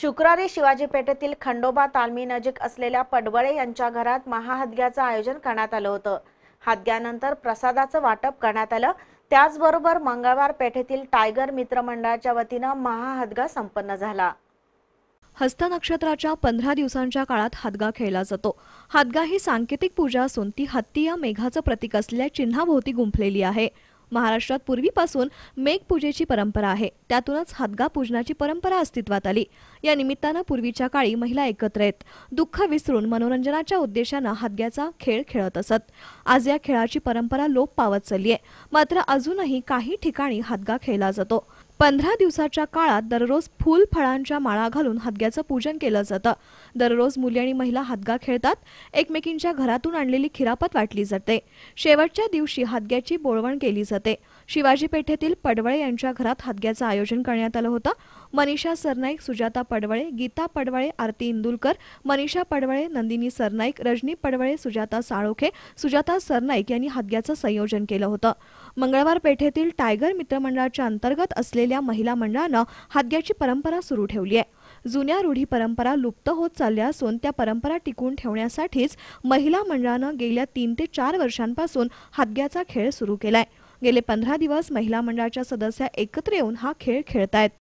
शुक्रवारी शिवाजी पेठेतील खंडोबा तालमी नजीक असलेल्या पडवळे यांच्या घरात महाहदग्याचं आयोजन करण्यात आलं होतं हदग्यानंतर प्रसादाचं वाटप करण्यात आलं त्याचबरोबर मंगळवार पेठेतील टायगर मित्र मंडळाच्या वतीनं महाहदगा संपन्न झाला हस्त नक्षत्राच्या पंधरा दिवसांच्या काळात हदगा खेळला जातो हादगा ही सांकेतिक पूजा असून ती हत्ती या मेघाचं प्रतीक असलेल्या चिन्हाभोवती गुंफलेली आहे महाराष्ट्रात पूर्वीपासून मेघपूजेची परंपरा आहे त्यातूनच हातगा पूजनाची परंपरा अस्तित्वात आली या निमित्तानं पूर्वीच्या काळी महिला एकत्र येत दुःख विसरून मनोरंजनाच्या उद्देशानं हातग्याचा खेळ खेळत असत आज या खेळाची परंपरा लोप पावत चालली आहे मात्र अजूनही काही ठिकाणी हातगा खेळला जातो पंधरा दिवसाच्या काळात दररोज फुल फळांच्या माळा घालून हदग्याचं पूजन केलं जातं दररोज मुली आणि महिला हदगा खेळतात एकमेकींच्या घरातून आणलेली खिरापत वाटली जाते शेवटच्या दिवशी हादग्याची बोळवण केली जाते शिवाजी पेठेतील पडवळे यांच्या घरात हदग्याचं आयोजन करण्यात आलं होतं मनीषा सरनाईक सुजाता पडवळे गीता पडवळे आरती इंदुलकर मनीषा पडवळे नंदिनी सरनाईक रजनी पडवळे सुजाता साळोखे सुजाता सरनाईक यांनी हादग्याचं संयोजन केलं होतं मंगळवार पेठेतील टायगर मित्रमंडळाच्या अंतर्गत असलेल्या असलेल्या महिला मंडळानं हाद्याची परंपरा सुरू ठेवली आहे जुन्या रूढी परंपरा लुप्त होत चालल्या असून त्या परंपरा टिकून ठेवण्यासाठीच महिला मंडळानं गेल्या तीन ते चार वर्षांपासून हादग्याचा खेळ सुरू केलाय गेले पंधरा दिवस महिला मंडळाच्या सदस्या एकत्र येऊन हा खेळ खेळतायत